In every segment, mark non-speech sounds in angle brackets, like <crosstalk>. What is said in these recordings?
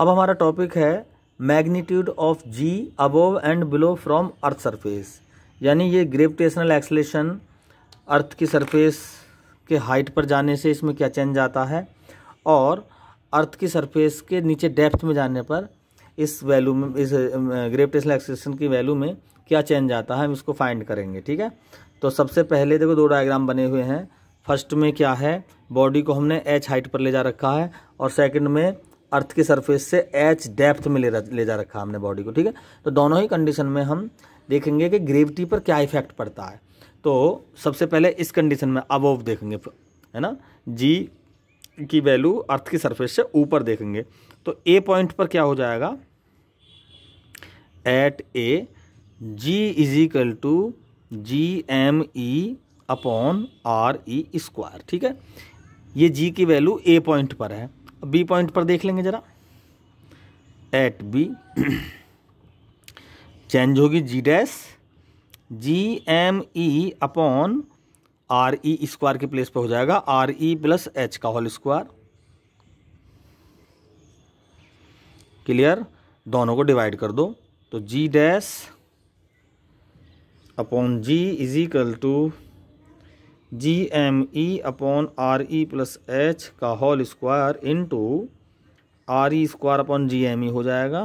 अब हमारा टॉपिक है magnitude of g above and below from earth surface यानी ये ग्रेविटेशनल एक्सलेशन अर्थ की सरफेस के हाइट पर जाने से इसमें क्या चेंज आता है और अर्थ की सरफेस के नीचे डेप्थ में जाने पर इस वैल्यू में इस ग्रेविटेशनल एक्सलेशन की वैल्यू में क्या चेंज आता है हम इसको फाइंड करेंगे ठीक है तो सबसे पहले देखो दो डायग्राम बने हुए हैं फर्स्ट में क्या है बॉडी को हमने एच हाइट पर ले जा रखा है और सेकंड में अर्थ की सरफेस से एच डेप्थ में ले ले जा रखा हमने बॉडी को ठीक है तो दोनों ही कंडीशन में हम देखेंगे कि ग्रेविटी पर क्या इफेक्ट पड़ता है तो सबसे पहले इस कंडीशन में अबोव देखेंगे है ना जी की वैल्यू अर्थ की सरफेस से ऊपर देखेंगे तो ए पॉइंट पर क्या हो जाएगा at A g is equal to g M E upon R E square ठीक है ये जी की वैल्यू ए पॉइंट पर है बी पॉइंट पर देख लेंगे ज़रा एट बी चेंज होगी g dash g M E upon R E square के प्लेस पर हो जाएगा आर ई प्लस एच का होल स्क्वायर क्लियर दोनों को डिवाइड कर दो तो g dash upon g is equal to g M E upon R E plus H का whole square to R E square upon g M E हो जाएगा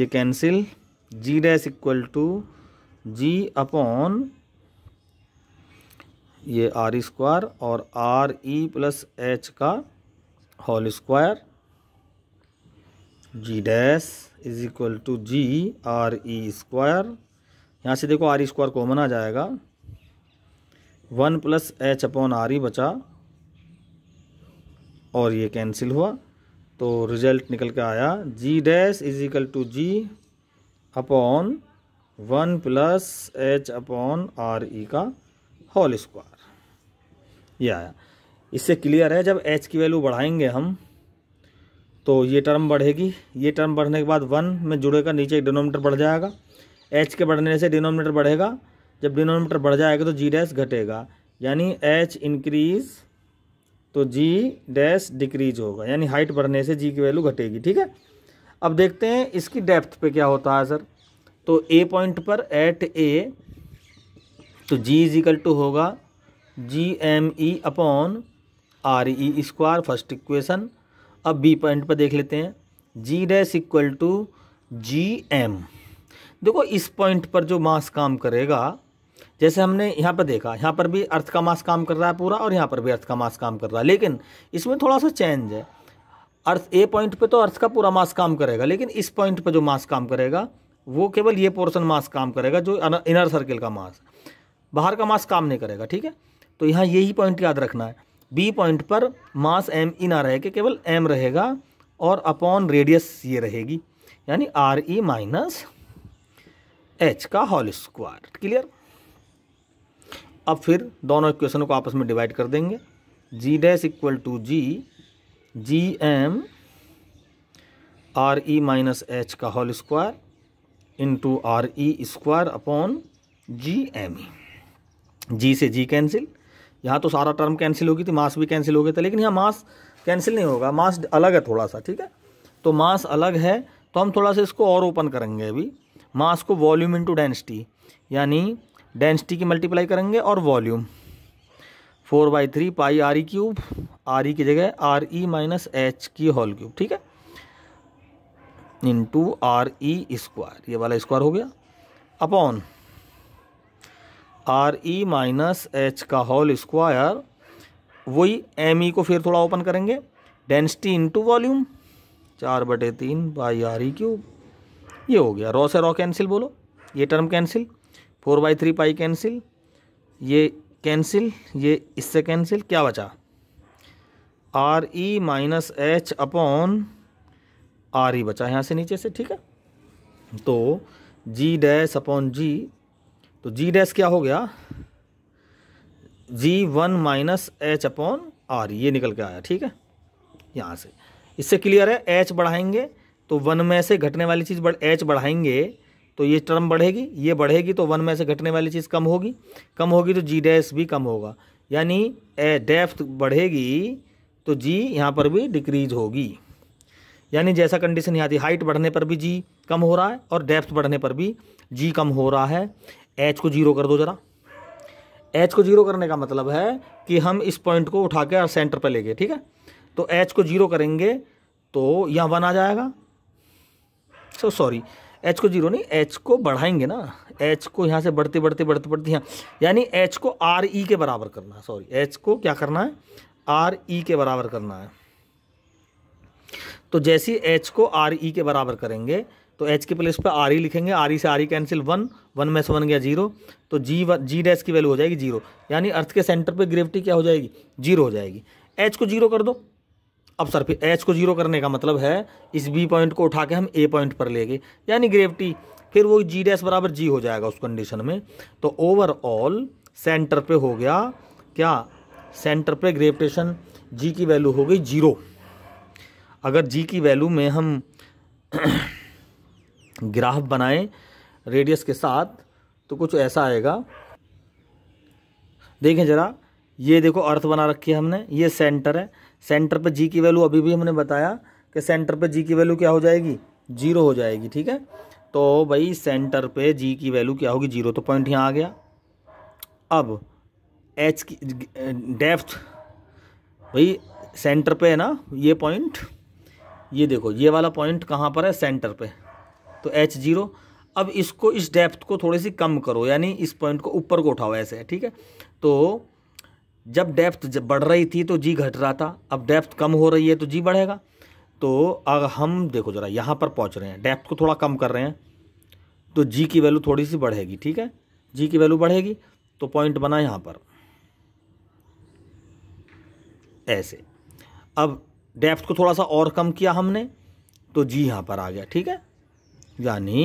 ये cancel g dash equal to g upon ये are E square और R E plus H का whole square g dash is equal to g R E square यहाँ से देखो R E square common आ जाएगा one plus H upon R ही बचा और ये कैंसिल हुआ तो रिजल्ट निकल के आया g dash is equal to g upon one plus H upon R E का होल स्क्वायर ये आया इससे क्लियर है जब एच की वैल्यू बढ़ाएंगे हम तो ये टर्म बढ़ेगी ये टर्म बढ़ने के बाद वन में जुड़ेगा नीचे एक डिनोमीटर बढ़ जाएगा एच के बढ़ने से डिनोमीटर बढ़ेगा जब डिनोमीटर बढ़ जाएगा तो जी डैश घटेगा यानी एच इंक्रीज तो जी डैश डिक्रीज होगा यानी हाइट बढ़ने से जी की वैल्यू घटेगी ठीक है अब देखते हैं इसकी डेप्थ पे क्या होता है सर तो ए पॉइंट पर एट ए तो जी इज इक्वल टू होगा g M E upon R E square first equation अब बी पॉइंट पर देख लेते हैं g dash equal to g M देखो इस पॉइंट पर जो मास काम करेगा जैसे हमने यहाँ पर देखा यहाँ पर भी अर्थ का मास काम कर रहा है पूरा और यहाँ पर भी अर्थ का मास काम कर रहा है लेकिन इसमें थोड़ा सा चेंज है अर्थ ए पॉइंट पे तो अर्थ का पूरा मास काम करेगा लेकिन इस पॉइंट पे जो मास काम करेगा वो केवल ये पोर्शन मास काम करेगा जो इनर सर्किल का मास बाहर का मास काम नहीं करेगा ठीक है तो यहाँ यही पॉइंट याद रखना है बी पॉइंट पर मास एम ई ना रहेगा के केवल एम रहेगा और अपॉन रेडियस ये रहेगी यानी आर ई माइनस एच का होल स्क्वायर क्लियर अब फिर दोनों इक्वेशनों को आपस में डिवाइड कर देंगे g dash equal to g g M R E minus H का whole square into R E square upon g M E g से जी कैंसिल यहाँ तो सारा टर्म कैंसिल होगी थी मास भी कैंसिल हो गया था लेकिन यहाँ मास कैंसिल नहीं होगा मास अलग है थोड़ा सा ठीक है तो मास अलग है तो हम थोड़ा सा इसको और ओपन करेंगे अभी मास को वॉल्यूम इंटू डेंसिटी यानी डेंसिटी की मल्टीप्लाई करेंगे और volume four by three pi R E cube R E की जगह आर ई माइनस एच की होल क्यूब ठीक है इंटू आर ई स्क्वायर ये वाला स्क्वायर हो गया upon R E minus H का होल स्क्वायर वही एम ई को फिर थोड़ा ओपन करेंगे डेंसिटी इंटू वॉल्यूम चार बटे तीन बाई आर ई क्यूब ये हो गया रॉ से रॉ कैंसिल बोलो ये term cancel four by three pi cancel ये कैंसिल ये इससे कैंसिल क्या बचा R E minus H upon R E बचा यहाँ से नीचे से ठीक है तो जी डैश अपॉन जी तो जी डैश क्या हो गया g one minus H upon R ये निकल के आया ठीक है यहाँ से इससे क्लियर है एच बढ़ाएंगे तो वन में से घटने वाली चीज़ बढ़ एच बढ़ाएंगे तो ये टर्म बढ़ेगी ये बढ़ेगी तो वन में से घटने वाली चीज़ कम होगी कम होगी तो जी डैश भी कम होगा यानी ए डेप्थ बढ़ेगी तो जी यहाँ पर भी डिक्रीज होगी यानी जैसा कंडीशन यहाँ थी हाइट बढ़ने पर भी जी कम हो रहा है और डेप्थ बढ़ने पर भी जी कम हो रहा है एच को जीरो कर दो ज़रा एच को जीरो करने का मतलब है कि हम इस पॉइंट को उठा के सेंटर पर ले गए ठीक है तो एच को जीरो करेंगे तो यहाँ वन आ जाएगा सो so, सॉरी एच को जीरो नहीं एच को बढ़ाएंगे ना एच को यहाँ से बढ़ते बढ़ते बढ़ते बढ़ते यहाँ यानी एच को आर ई e के बराबर करना है सॉरी एच को क्या करना है आर ई e के बराबर करना है तो जैसे एच को आर ई e के बराबर करेंगे तो एच के प्लेस पर आर ई लिखेंगे आर ई से R E cancel one one में से तो वन गया जीरो तो जी वन जी डैश की वैल्यू हो जाएगी जीरो यानी अर्थ के सेंटर पर ग्रेविटी क्या हो जाएगी जीरो हो जाएगी एच को जीरो कर दो अब सरफेस एच को जीरो करने का मतलब है इस बी पॉइंट को उठा के हम ए पॉइंट पर लेंगे यानी ग्रेविटी फिर वो जी डैस बराबर जी हो जाएगा उस कंडीशन में तो ओवरऑल सेंटर पे हो गया क्या सेंटर पे ग्रेविटेशन जी की वैल्यू हो गई जीरो अगर जी की वैल्यू में हम ग्राफ <coughs> बनाएं रेडियस के साथ तो कुछ ऐसा आएगा देखें ज़रा ये देखो अर्थ बना रखी है हमने ये सेंटर है सेंटर पे जी की वैल्यू अभी भी हमने बताया कि सेंटर पे जी की वैल्यू क्या हो जाएगी जीरो हो जाएगी ठीक है तो भाई सेंटर पे जी की वैल्यू क्या होगी जीरो तो पॉइंट यहाँ आ गया अब एच की डेप्थ भाई सेंटर पे है ना ये पॉइंट ये देखो ये वाला पॉइंट कहाँ पर है सेंटर पे तो एच जीरो अब इसको इस डेप्थ को थोड़ी सी कम करो यानी इस पॉइंट को ऊपर को उठाओ ऐसे ठीक है तो जब डेप्थ जब बढ़ रही थी तो जी घट रहा था अब डेप्थ कम हो रही है तो जी बढ़ेगा तो अगर हम देखो ज़रा यहाँ पर पहुँच रहे हैं डेप्थ को थोड़ा कम कर रहे हैं तो जी की वैल्यू थोड़ी सी बढ़ेगी ठीक है जी की वैल्यू बढ़ेगी तो पॉइंट बना यहाँ पर ऐसे अब डेप्थ को थोड़ा सा और कम किया हमने तो जी यहाँ पर आ गया ठीक है यानी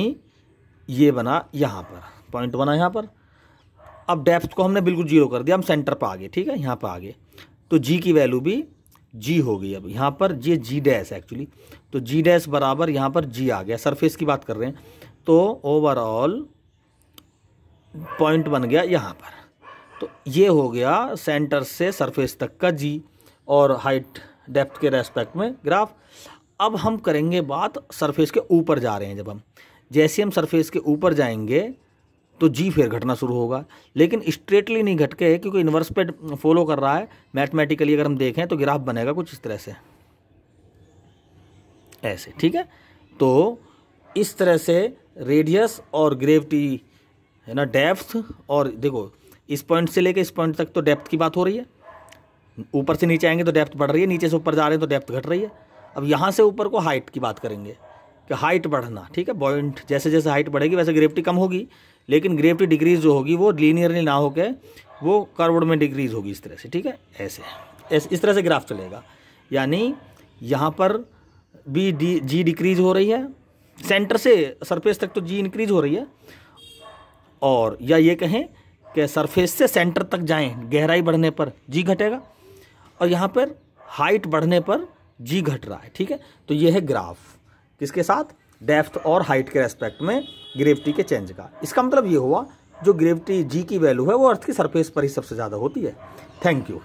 ये बना यहाँ पर पॉइंट बना यहाँ पर अब डेप्थ को हमने बिल्कुल जीरो कर दिया हम सेंटर पर आ गए ठीक है यहाँ पर आ गए तो जी की वैल्यू भी जी हो गई अब यहाँ पर ये जी डैश एक्चुअली तो जी डैश बराबर यहाँ पर जी आ गया सरफेस की बात कर रहे हैं तो ओवरऑल पॉइंट बन गया यहाँ पर तो ये हो गया सेंटर से सरफेस तक का जी और हाइट डेप्थ के रेस्पेक्ट में ग्राफ अब हम करेंगे बात सरफेस के ऊपर जा रहे हैं जब हम जैसे हम सरफेस के ऊपर जाएंगे तो जी फिर घटना शुरू होगा लेकिन स्ट्रेटली नहीं घटके है क्योंकि इन्वर्स पे फॉलो कर रहा है मैथमेटिकली अगर हम देखें तो ग्राफ बनेगा कुछ इस तरह से ऐसे ठीक है तो इस तरह से रेडियस और ग्रेविटी है ना डेप्थ और देखो इस पॉइंट से लेकर इस पॉइंट तक तो डेप्थ की बात हो रही है ऊपर से नीचे आएंगे तो डेप्थ बढ़ रही है नीचे से ऊपर जा रहे हैं तो डेप्थ घट रही है अब यहाँ से ऊपर को हाइट की बात करेंगे कि हाइट बढ़ना ठीक है पॉइंट जैसे जैसे हाइट बढ़ेगी वैसे ग्रेविटी कम होगी लेकिन ग्रेविटी डिक्रीज जो होगी वो लीनियरली ना होकर वो कर्वड में डिक्रीज होगी इस तरह से ठीक है ऐसे ऐसे इस तरह से ग्राफ चलेगा यानी यहाँ पर बी डी जी डिक्रीज हो रही है सेंटर से सरफेस तक तो जी इंक्रीज हो रही है और या ये कहें कि सरफेस से सेंटर तक जाएं गहराई बढ़ने पर जी घटेगा और यहाँ पर हाइट बढ़ने पर जी घट रहा है ठीक है तो ये है ग्राफ किसके साथ डेप्थ और हाइट के रेस्पेक्ट में ग्रेविटी के चेंज का इसका मतलब ये हुआ जो ग्रेविटी जी की वैल्यू है वो अर्थ की सरफेस पर ही सबसे ज़्यादा होती है थैंक यू